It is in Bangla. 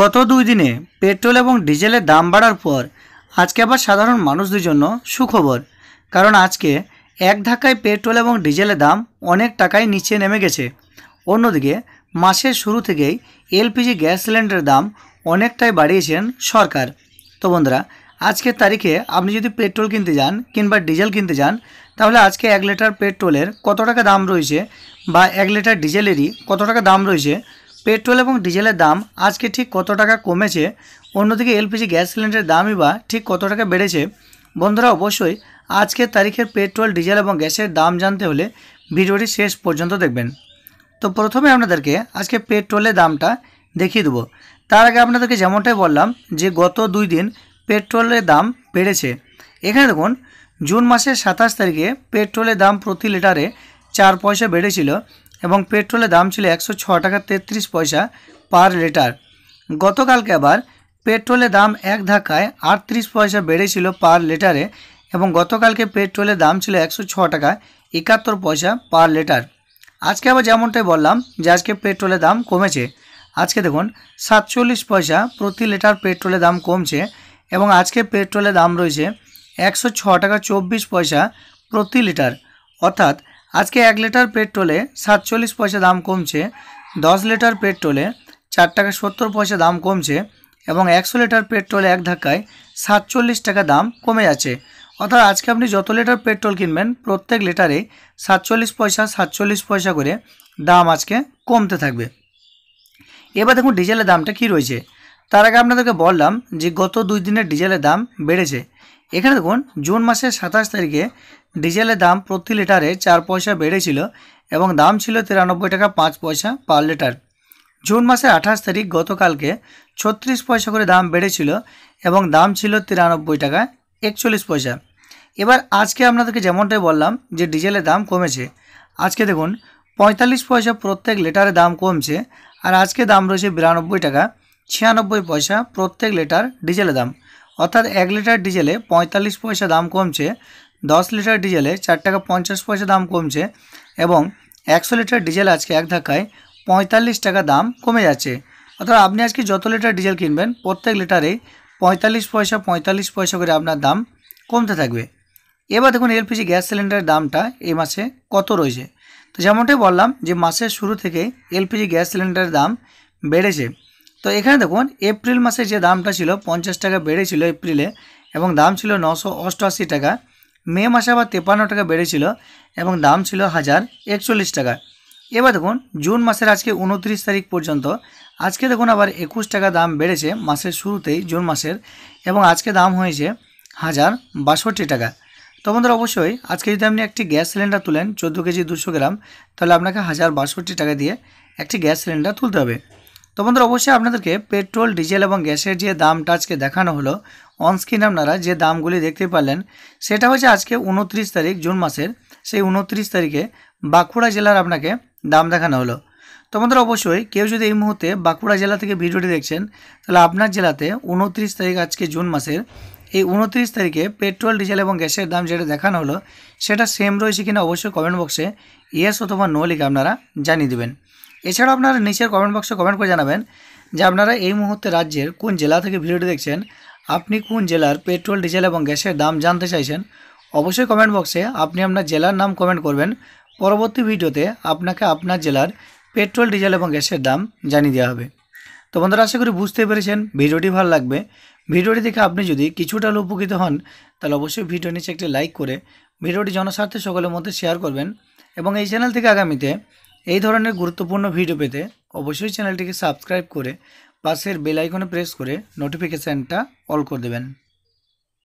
গত দুই দিনে পেট্রোল এবং ডিজেলের দাম বাড়ার পর আজকে আবার সাধারণ মানুষদের জন্য সুখবর কারণ আজকে এক ধাক্কায় পেট্রোল এবং ডিজেলের দাম অনেক টাকায় নিচে নেমে গেছে অন্যদিকে মাসের শুরু থেকেই এলপিজি গ্যাস সিলিন্ডারের দাম অনেকটাই বাড়িয়েছেন সরকার তো বন্ধুরা আজকের তারিখে আপনি যদি পেট্রোল কিনতে যান কিংবা ডিজেল কিনতে যান তাহলে আজকে এক লিটার পেট্রোলের কত টাকা দাম রয়েছে বা এক লিটার ডিজেলেরই কত টাকা দাম রয়েছে পেট্রোল এবং ডিজেলের দাম আজকে ঠিক কত টাকা কমেছে অন্যদিকে এলপিজি গ্যাস সিলিন্ডারের দামই বা ঠিক কত টাকা বেড়েছে বন্ধুরা অবশ্যই আজকের তারিখের পেট্রোল ডিজেল এবং গ্যাসের দাম জানতে হলে ভিডিওটি শেষ পর্যন্ত দেখবেন তো প্রথমে আপনাদেরকে আজকে পেট্রোলের দামটা দেখিয়ে দেবো তার আগে আপনাদেরকে যেমনটাই বললাম যে গত দুই দিন পেট্রোলের দাম বেড়েছে এখানে দেখুন জুন মাসের সাতাশ তারিখে পেট্রোলের দাম প্রতি লিটারে চার পয়সা বেড়েছিল এবং পেট্রোলের দাম ছিল একশো ছ টাকা তেত্রিশ পয়সা পার লিটার গতকালকে আবার পেট্রোলের দাম এক ধাক্কায় আটত্রিশ পয়সা বেড়েছিল পার লিটারে এবং গতকালকে পেট্রোলের দাম ছিল একশো ছ টাকা একাত্তর পয়সা পার লিটার আজকে আবার যেমনটাই বললাম যে আজকে পেট্রোলের দাম কমেছে আজকে দেখুন সাতচল্লিশ পয়সা প্রতি লিটার পেট্রোলের দাম কমছে এবং আজকে পেট্রোলের দাম রয়েছে একশো টাকা চব্বিশ পয়সা প্রতি লিটার অর্থাৎ আজকে এক লিটার পেট্রোলে সাতচল্লিশ পয়সা দাম কমছে দশ লিটার পেট্রোলে চার টাকা সত্তর পয়সা দাম কমছে এবং একশো লিটার পেট্রোলে এক ধাক্কায় সাতচল্লিশ টাকা দাম কমে যাচ্ছে অর্থাৎ আজকে আপনি যত লিটার পেট্রোল কিনবেন প্রত্যেক লিটারে সাতচল্লিশ পয়সা সাতচল্লিশ পয়সা করে দাম আজকে কমতে থাকবে এবার দেখুন ডিজেলের দামটা কি রয়েছে তার আগে আপনাদেরকে বললাম যে গত দুই দিনের ডিজেলের দাম বেড়েছে এখানে দেখুন জুন মাসের সাতাশ তারিখে ডিজেলের দাম প্রতি লিটারে চার পয়সা বেড়েছিল এবং দাম ছিল তিরানব্বই টাকা পাঁচ পয়সা পার লিটার জুন মাসের আঠাশ তারিখ গতকালকে ছত্রিশ পয়সা করে দাম বেড়েছিল এবং দাম ছিল তিরানব্বই টাকা একচল্লিশ পয়সা এবার আজকে আপনাদেরকে যেমনটাই বললাম যে ডিজেলের দাম কমেছে আজকে দেখুন পঁয়তাল্লিশ পয়সা প্রত্যেক লিটারে দাম কমছে আর আজকে দাম রয়েছে বিরানব্বই টাকা ছিয়ানব্বই পয়সা প্রত্যেক লিটার ডিজেলের দাম অর্থাৎ এক লিটার ডিজেলে পঁয়তাল্লিশ পয়সা দাম কমছে দশ লিটার ডিজেলে চার টাকা পঞ্চাশ পয়সা দাম কমছে এবং একশো লিটার ডিজেল আজকে এক ধাক্কায় পঁয়তাল্লিশ টাকা দাম কমে যাচ্ছে অর্থাৎ আপনি আজকে যত লিটার ডিজেল কিনবেন প্রত্যেক লিটারেই পঁয়তাল্লিশ পয়সা পঁয়তাল্লিশ পয়সা করে আপনার দাম কমতে থাকবে এবার দেখুন এলপিজি গ্যাস সিলিন্ডারের দামটা এই মাসে কত রয়েছে তো যেমনটাই বললাম যে মাসের শুরু থেকে এলপিজি গ্যাস সিলিন্ডারের দাম বেড়েছে তো এখানে দেখুন এপ্রিল মাসে যে দামটা ছিল পঞ্চাশ টাকা বেড়েছিল এপ্রিলে এবং দাম ছিল নশো অষ্টআশি টাকা মে মাসে আবার তেপান্ন টাকা বেড়েছিল এবং দাম ছিল হাজার একচল্লিশ টাকা এবার দেখুন জুন মাসের আজকে উনত্রিশ তারিখ পর্যন্ত আজকে দেখুন আবার একুশ টাকা দাম বেড়েছে মাসের শুরুতেই জুন মাসের এবং আজকে দাম হয়েছে হাজার বাষট্টি টাকা তো বন্ধুরা অবশ্যই আজকে যদি আপনি একটি গ্যাস সিলিন্ডার তুলেন চোদ্দো কেজি দুশো গ্রাম তাহলে আপনাকে হাজার বাষট্টি টাকা দিয়ে একটি গ্যাস সিলিন্ডার তুলতে হবে তো বন্ধুরা অবশ্যই আপনাদেরকে পেট্রোল ডিজেল এবং গ্যাসের যে দামটা আজকে দেখানো হলো অনস্ক্রিন আপনারা যে দামগুলি দেখতে পারলেন সেটা হচ্ছে আজকে উনত্রিশ তারিখ জুন মাসের সেই উনত্রিশ তারিখে বাঁকুড়া জেলার আপনাকে দাম দেখানো হলো তো বন্ধুরা অবশ্যই কেউ যদি এই মুহূর্তে বাঁকুড়া জেলা থেকে ভিডিওটি দেখছেন তাহলে আপনার জেলাতে উনত্রিশ তারিখ আজকে জুন মাসের এই উনত্রিশ তারিখে পেট্রোল ডিজেল এবং গ্যাসের দাম যেটা দেখানো হলো সেটা সেম রয়েছে কিনা অবশ্যই কমেন্ট বক্সে ইয়েস অথবা নো লিখে আপনারা জানিয়ে দেবেন এছাড়াও আপনারা নিচের কমেন্ট বক্সে কমেন্ট করে জানাবেন যে আপনারা এই মুহূর্তে রাজ্যের কোন জেলা থেকে ভিডিওটি দেখছেন আপনি কোন জেলার পেট্রোল ডিজেল এবং গ্যাসের দাম জানতে চাইছেন অবশ্যই কমেন্ট বক্সে আপনি আপনার জেলার নাম কমেন্ট করবেন পরবর্তী ভিডিওতে আপনাকে আপনার জেলার পেট্রোল ডিজেল এবং গ্যাসের দাম জানিয়ে দেওয়া হবে তো বন্ধুরা আশা করি বুঝতে পেরেছেন ভিডিওটি ভালো লাগবে ভিডিওটি দেখে আপনি যদি কিছুটা উপকৃত হন তাহলে অবশ্যই ভিডিও নিচে একটি লাইক করে ভিডিওটি জনস্বার্থে সকলের মধ্যে শেয়ার করবেন এবং এই চ্যানেল থেকে আগামীতে এই ধরনের গুরুত্বপূর্ণ ভিডিও পেতে অবশ্যই চ্যানেলটিকে সাবস্ক্রাইব করে পাশের বেল আইকনে প্রেস করে নোটিফিকেশানটা অল করে দেবেন